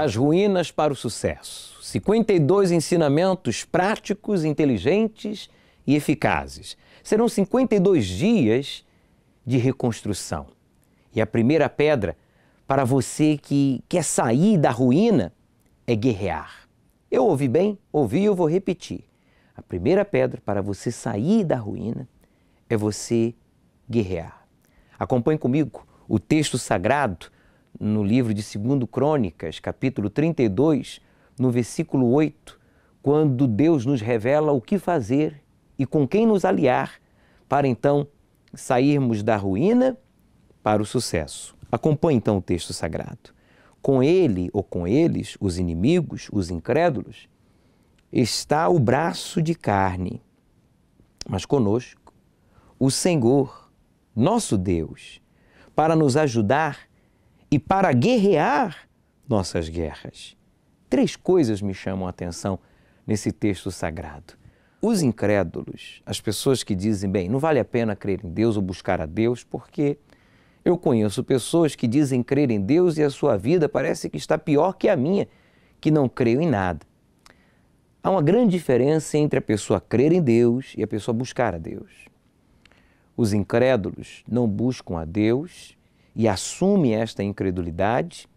Das ruínas para o sucesso. 52 ensinamentos práticos, inteligentes e eficazes. Serão 52 dias de reconstrução. E a primeira pedra para você que quer sair da ruína é guerrear. Eu ouvi bem? Ouvi e eu vou repetir. A primeira pedra para você sair da ruína é você guerrear. Acompanhe comigo o texto sagrado no livro de 2 Crônicas, capítulo 32, no versículo 8, quando Deus nos revela o que fazer e com quem nos aliar para então sairmos da ruína para o sucesso. Acompanhe então o texto sagrado. Com ele ou com eles, os inimigos, os incrédulos, está o braço de carne, mas conosco o Senhor, nosso Deus, para nos ajudar e para guerrear nossas guerras. Três coisas me chamam a atenção nesse texto sagrado. Os incrédulos, as pessoas que dizem, bem, não vale a pena crer em Deus ou buscar a Deus, porque eu conheço pessoas que dizem crer em Deus e a sua vida parece que está pior que a minha, que não creio em nada. Há uma grande diferença entre a pessoa crer em Deus e a pessoa buscar a Deus. Os incrédulos não buscam a Deus e assume esta incredulidade,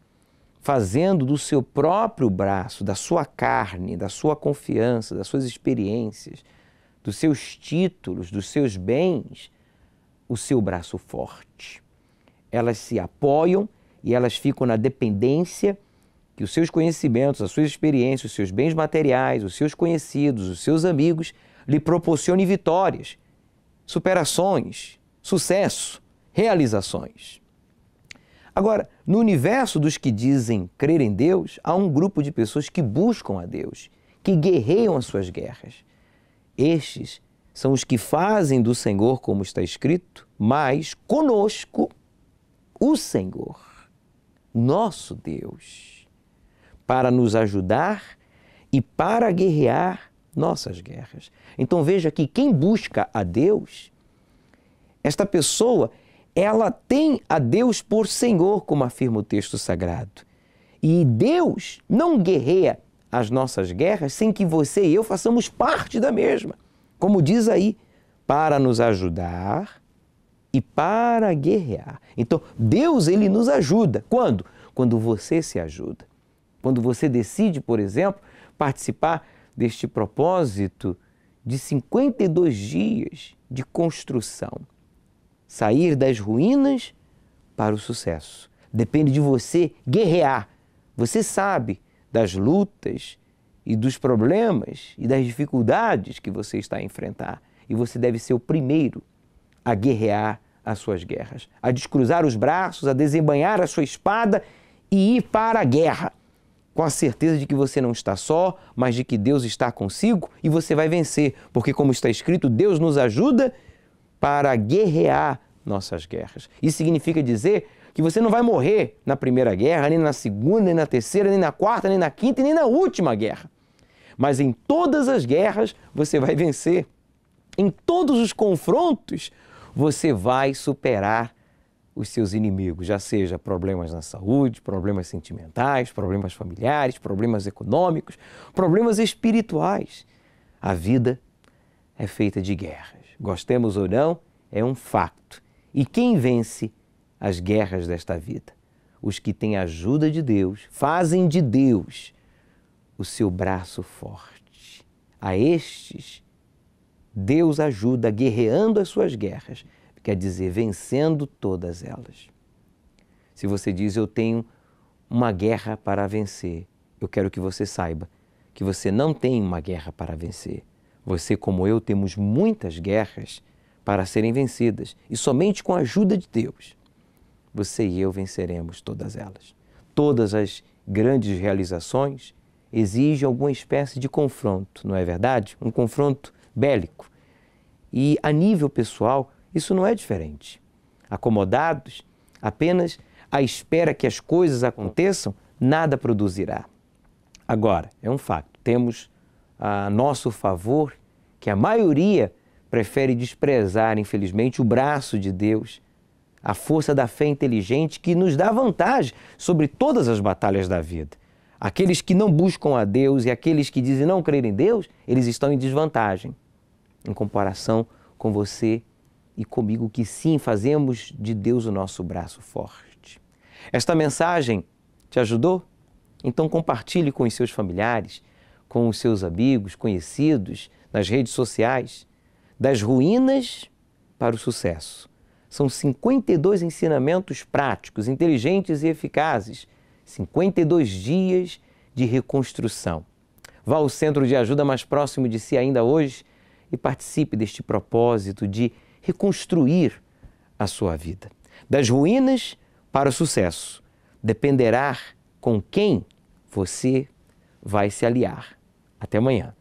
fazendo do seu próprio braço, da sua carne, da sua confiança, das suas experiências, dos seus títulos, dos seus bens, o seu braço forte. Elas se apoiam e elas ficam na dependência que os seus conhecimentos, as suas experiências, os seus bens materiais, os seus conhecidos, os seus amigos lhe proporcionem vitórias, superações, sucesso, realizações. Agora, no universo dos que dizem crer em Deus, há um grupo de pessoas que buscam a Deus, que guerreiam as suas guerras. Estes são os que fazem do Senhor, como está escrito, mas conosco o Senhor, nosso Deus, para nos ajudar e para guerrear nossas guerras. Então veja que quem busca a Deus, esta pessoa ela tem a Deus por Senhor, como afirma o texto sagrado. E Deus não guerreia as nossas guerras sem que você e eu façamos parte da mesma. Como diz aí, para nos ajudar e para guerrear. Então, Deus ele nos ajuda. Quando? Quando você se ajuda. Quando você decide, por exemplo, participar deste propósito de 52 dias de construção sair das ruínas para o sucesso. Depende de você guerrear. Você sabe das lutas e dos problemas e das dificuldades que você está a enfrentar. E você deve ser o primeiro a guerrear as suas guerras, a descruzar os braços, a desembanhar a sua espada e ir para a guerra, com a certeza de que você não está só, mas de que Deus está consigo e você vai vencer, porque, como está escrito, Deus nos ajuda para guerrear nossas guerras. Isso significa dizer que você não vai morrer na primeira guerra, nem na segunda, nem na terceira, nem na quarta, nem na quinta, nem na última guerra. Mas em todas as guerras você vai vencer. Em todos os confrontos você vai superar os seus inimigos, já seja problemas na saúde, problemas sentimentais, problemas familiares, problemas econômicos, problemas espirituais. A vida é feita de guerras gostemos ou não, é um fato. E quem vence as guerras desta vida? Os que têm a ajuda de Deus, fazem de Deus o seu braço forte. A estes, Deus ajuda guerreando as suas guerras, quer dizer, vencendo todas elas. Se você diz, eu tenho uma guerra para vencer, eu quero que você saiba que você não tem uma guerra para vencer você, como eu, temos muitas guerras para serem vencidas e somente com a ajuda de Deus você e eu venceremos todas elas. Todas as grandes realizações exigem alguma espécie de confronto, não é verdade? Um confronto bélico. E a nível pessoal, isso não é diferente. Acomodados, apenas à espera que as coisas aconteçam, nada produzirá. Agora, é um fato, temos a nosso favor, que a maioria prefere desprezar, infelizmente, o braço de Deus, a força da fé inteligente que nos dá vantagem sobre todas as batalhas da vida. Aqueles que não buscam a Deus e aqueles que dizem não crer em Deus, eles estão em desvantagem em comparação com você e comigo, que sim, fazemos de Deus o nosso braço forte. Esta mensagem te ajudou? Então compartilhe com os seus familiares com os seus amigos, conhecidos, nas redes sociais, das ruínas para o sucesso. São 52 ensinamentos práticos, inteligentes e eficazes. 52 dias de reconstrução. Vá ao centro de ajuda mais próximo de si ainda hoje e participe deste propósito de reconstruir a sua vida. Das ruínas para o sucesso. Dependerá com quem você vai se aliar. Até amanhã.